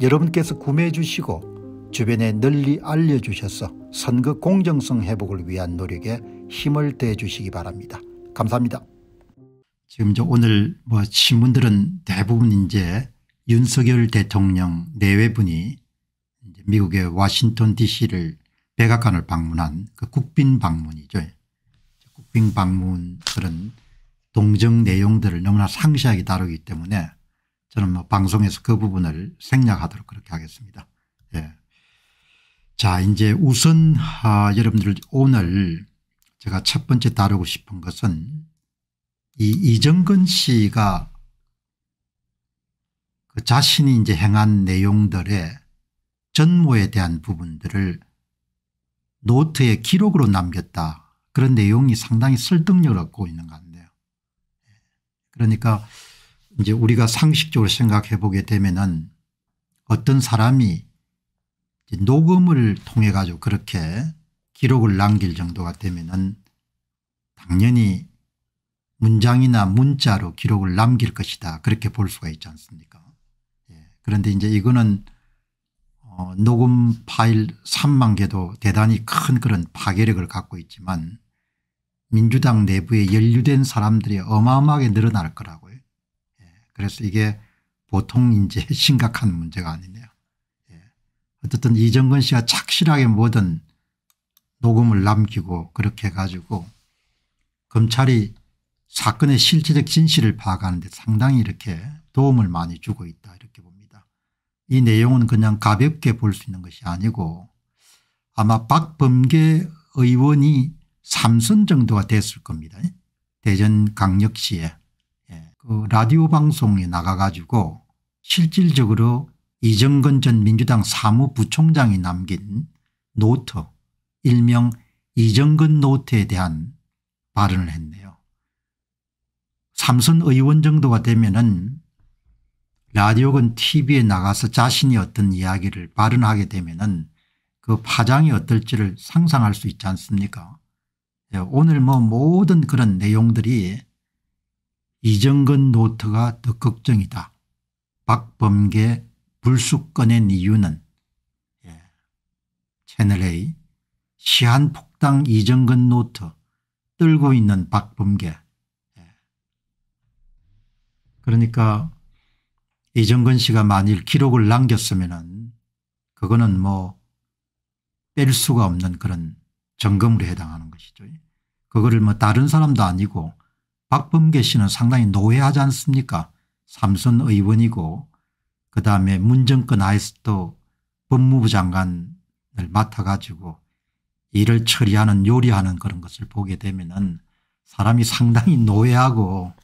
여러분께서 구매해 주시고 주변에 널리 알려주셔서 선거 공정성 회복을 위한 노력에 힘을 대해 주시기 바랍니다. 감사합니다. 지금 저 오늘 뭐 신문들은 대부분 이제 윤석열 대통령 내외분이 미국의 워싱턴 dc를 백악관을 방문한 그 국빈 방문이죠. 국빈 방문 그런 동정 내용들을 너무나 상세하게 다루기 때문에 저는 뭐 방송에서 그 부분을 생략하도록 그렇게 하겠습니다. 예. 자 이제 우선 아, 여러분들 오늘 제가 첫 번째 다루고 싶은 것은 이 이정근 씨가 그 자신이 이제 행한 내용들의 전모에 대한 부분들을 노트에 기록으로 남겼다. 그런 내용이 상당히 설득력을 얻고 있는 것 같네요. 예. 그러니까 이제 우리가 상식적으로 생각해 보게 되면은 어떤 사람이 녹음을 통해 가지고 그렇게 기록을 남길 정도가 되면은 당연히 문장이나 문자로 기록을 남길 것이다 그렇게 볼 수가 있지 않습니까 예. 그런데 이제 이거는 어 녹음 파일 3만 개도 대단히 큰 그런 파괴력을 갖고 있지만 민주당 내부에 연루된 사람들이 어마어마하게 늘어날 거라고요 그래서 이게 보통 이제 심각한 문제가 아니네요. 예. 어쨌든 이정근 씨가 착실하게 뭐든 녹음을 남기고 그렇게 해가지고 검찰이 사건의 실체적 진실을 파악하는데 상당히 이렇게 도움을 많이 주고 있다 이렇게 봅니다. 이 내용은 그냥 가볍게 볼 수 있는 것이 아니고 아마 박범계 의원이 삼선 정도가 됐을 겁니다. 대전 강력시에 그 라디오 방송에 나가가지고 실질적으로 이정근 전 민주당 사무부총장이 남긴 노트 일명 이정근 노트에 대한 발언을 했네요. 삼선 의원 정도가 되면 은 라디오건 tv에 나가서 자신이 어떤 이야기를 발언하게 되면 은그 파장이 어떨지를 상상할 수 있지 않습니까 예, 오늘 뭐 모든 그런 내용들이 이정근 노트가 더 걱정이다. 박범계 불쑥 꺼낸 이유는 예. 채널A 시한폭당 이정근 노트 떨고 있는 박범계 예. 그러니까 이정근 씨가 만일 기록을 남겼으면 은 그거는 뭐 뺄 수가 없는 그런 점검에 해당하는 것이죠. 그거를 뭐 다른 사람도 아니고 박범계 씨는 상당히 노예하지 않습니까 삼선 의원이고 그다음에 문정권 하에서도 법무부 장관을 맡아가지고 일을 처리하는 요리하는 그런 것을 보게 되면 은 사람이 상당히 노예하고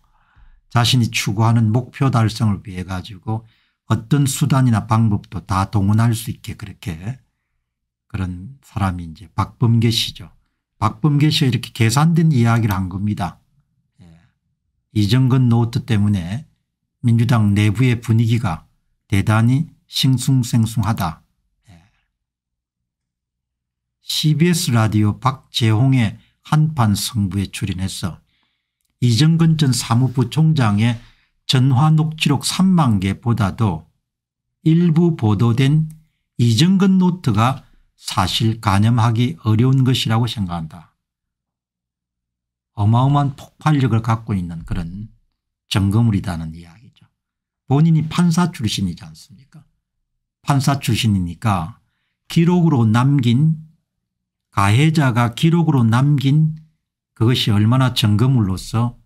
자신이 추구하는 목표 달성을 위해 가지고 어떤 수단이나 방법도 다 동원할 수 있게 그렇게 그런 사람이 이제 박범계 씨죠. 박범계 씨가 이렇게 계산된 이야기를 한 겁니다. 이정근 노트 때문에 민주당 내부의 분위기가 대단히 싱숭생숭하다. 예. CBS 라디오 박재홍의 한판 성부에 출연해서 이정근 전 사무부 총장의 전화 녹취록 3만 개보다도 일부 보도된 이정근 노트가 사실 가늠하기 어려운 것이라고 생각한다. 어마어마한 폭발력을 갖고 있는 그런 정거물이라는 이야기죠. 본인이 판사 출신이지 않습니까 판사 출신이니까 기록으로 남긴 가해자가 기록으로 남긴 그것이 얼마나 정거물로서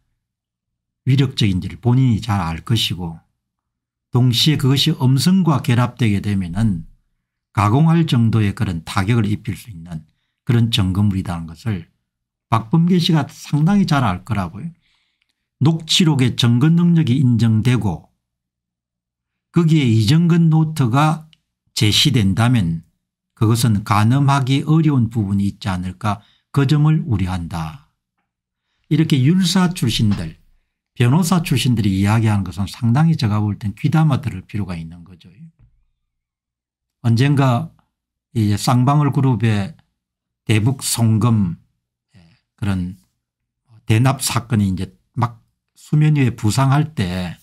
위력적인지를 본인이 잘 알 것이고 동시에 그것이 음성과 결합되게 되면 가공할 정도의 그런 타격을 입힐 수 있는 그런 정거물이라는 것을 박범계 씨가 상당히 잘 알 거라고요. 녹취록의 정근 능력이 인정되고 거기에 이정근 노트가 제시된다면 그것은 가늠하기 어려운 부분이 있지 않을까 그 점을 우려한다. 이렇게 율사 출신들 변호사 출신들이 이야기하는 것은 상당히 제가 볼 땐 귀담아 들을 필요가 있는 거죠. 언젠가 이제 쌍방울 그룹의 대북 송금 그런 대납 사건이 이제 막 수면 위에 부상할 때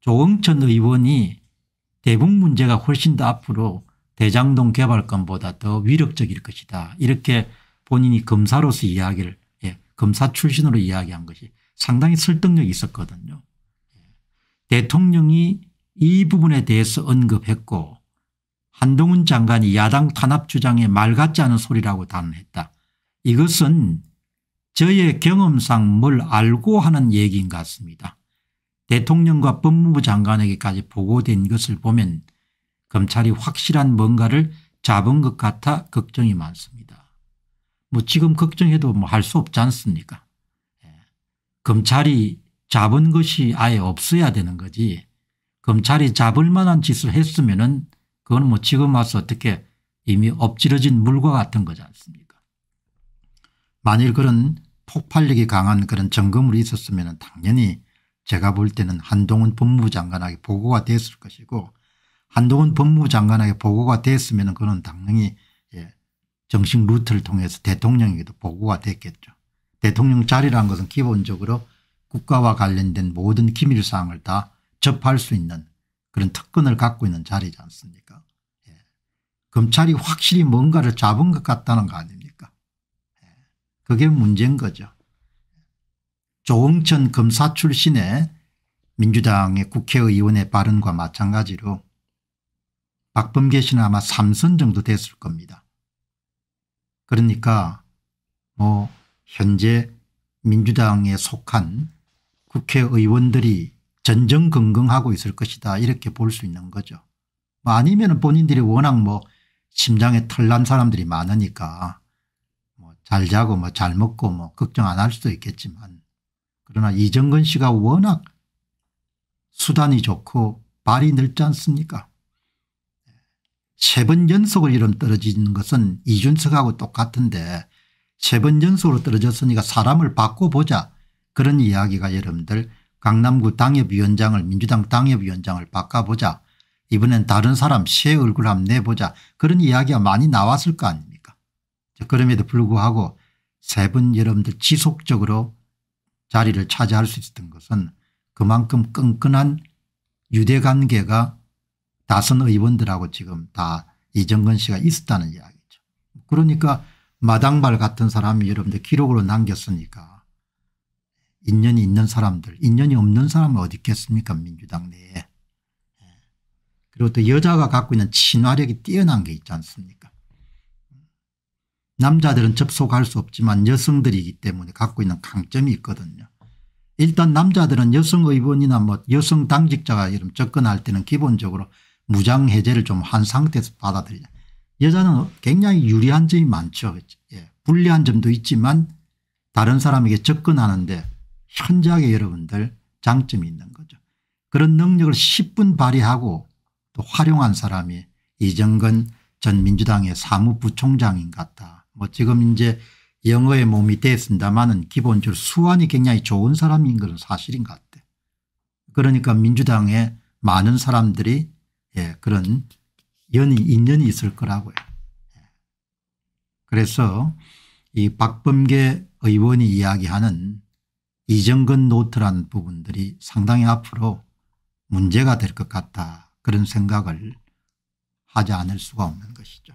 조응천 의원이 대북 문제가 훨씬 더 앞으로 대장동 개발권보다더 위력적일 것이다. 이렇게 본인이 검사로서 이야기를 예, 검사 출신으로 이야기한 것이 상당히 설득력이 있었거든요. 대통령이 이 부분에 대해서 언급했고 한동훈 장관이 야당 탄압 주장에 말 같지 않은 소리라고 단언했다. 이것은 저의 경험상 뭘 알고 하는 얘기인 것 같습니다. 대통령과 법무부 장관에게까지 보고된 것을 보면 검찰이 확실한 뭔가를 잡은 것 같아 걱정이 많습니다. 뭐 지금 걱정해도 뭐 할 수 없지 않습니까? 예. 검찰이 잡은 것이 아예 없어야 되는 거지 검찰이 잡을 만한 짓을 했으면 은 그건 뭐 지금 와서 어떻게 이미 엎질러진 물과 같은 거지 않습니까? 만일 그런 폭발력이 강한 그런 점검을 있었으면 당연히 제가 볼 때는 한동훈 법무부 장관에게 보고가 됐을 것이고 한동훈 법무부 장관에게 보고가 됐으면 그는 당연히 예, 정식 루트를 통해서 대통령에게도 보고가 됐겠죠. 대통령 자리란 것은 기본적으로 국가와 관련된 모든 기밀사항을 다 접할 수 있는 그런 특권을 갖고 있는 자리지 않습니까 예. 검찰이 확실히 뭔가를 잡은 것 같다는 거 아닙니까 그게 문제인 거죠. 조응천 검사 출신의 민주당의 국회의원의 발언과 마찬가지로 박범계 씨는 아마 3선 정도 됐을 겁니다. 그러니까 뭐 현재 민주당에 속한 국회의원들이 전전긍긍하고 있을 것이다 이렇게 볼 수 있는 거죠. 뭐 아니면 본인들이 워낙 뭐 심장에 털난 사람들이 많으니까 잘 자고 뭐 잘 먹고 뭐 걱정 안 할 수도 있겠지만 그러나 이정근 씨가 워낙 수단이 좋고 발이 넓지 않습니까 세 번 연속을 이름 떨어지는 것은 이준석하고 똑같은데 세 번 연속으로 떨어졌으니까 사람을 바꿔보자 그런 이야기가 여러분들 강남구 당협위원장을 민주당 당협위원장을 바꿔보자 이번엔 다른 사람 새 얼굴 한번 내보자 그런 이야기가 많이 나왔을 거 아닙니까 그럼에도 불구하고 세 분 여러분들 지속적으로 자리를 차지할 수 있었던 것은 그만큼 끈끈한 유대관계가 다선 의원들하고 지금 다 이정근 씨가 있었다는 이야기죠. 그러니까 마당발 같은 사람이 여러분들 기록으로 남겼으니까 인연이 있는 사람들 인연이 없는 사람은 어디 있겠습니까 민주당 내에. 예. 그리고 또 여자가 갖고 있는 친화력이 뛰어난 게 있지 않습니까 남자들은 접속할 수 없지만 여성들이기 때문에 갖고 있는 강점이 있거든요. 일단 남자들은 여성 의원이나 뭐 여성 당직자가 이런 접근할 때는 기본적으로 무장 해제를 좀 한 상태에서 받아들이자. 여자는 굉장히 유리한 점이 많죠. 예. 불리한 점도 있지만 다른 사람에게 접근하는데 현저하게 여러분들 장점이 있는 거죠. 그런 능력을 10분 발휘하고 또 활용한 사람이 이정근 전 민주당의 사무부총장인 같다. 뭐 지금 이제 영어의 몸이 됐습니다만은 기본적으로 수완이 굉장히 좋은 사람인 것은 사실인 것 같아요. 그러니까 민주당에 많은 사람들이 예, 그런 연이 인연이 있을 거라고요. 예. 그래서 이 박범계 의원이 이야기하는 이정근 노트라 부분들이 상당히 앞으로 문제가 될 것 같다 그런 생각을 하지 않을 수가 없는 것이죠.